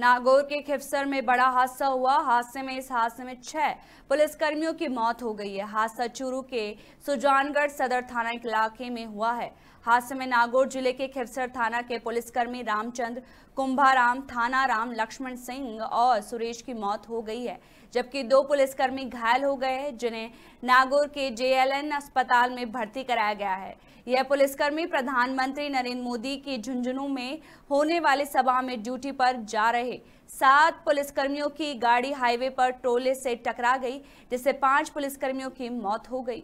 नागौर के खिफसर में बड़ा हादसा हुआ हादसे में इस हादसे में छह पुलिसकर्मियों की मौत हो गई है हादसा चूरू के सुजानगढ़ सदर थाना इलाके में हुआ है हादसे में नागौर जिले के खिफसर थाना के पुलिसकर्मी रामचंद्र कुंभाराम थाना राम लक्ष्मण सिंह और सुरेश की मौत हो गई है जबकि दो पुलिसकर्मी घायल हो गए हैं जिन्हें नागौर के जेएलएन अस्पताल में भर्ती कराया गया है यह पुलिसकर्मी प्रधानमंत्री नरेंद्र मोदी की झुंझुनू में होने वाली सभा में ड्यूटी पर जा रहे रहे सात पुलिसकर्मियों की गाड़ी हाईवे पर टोले से टकरा गई जिससे पांच पुलिसकर्मियों की मौत हो गई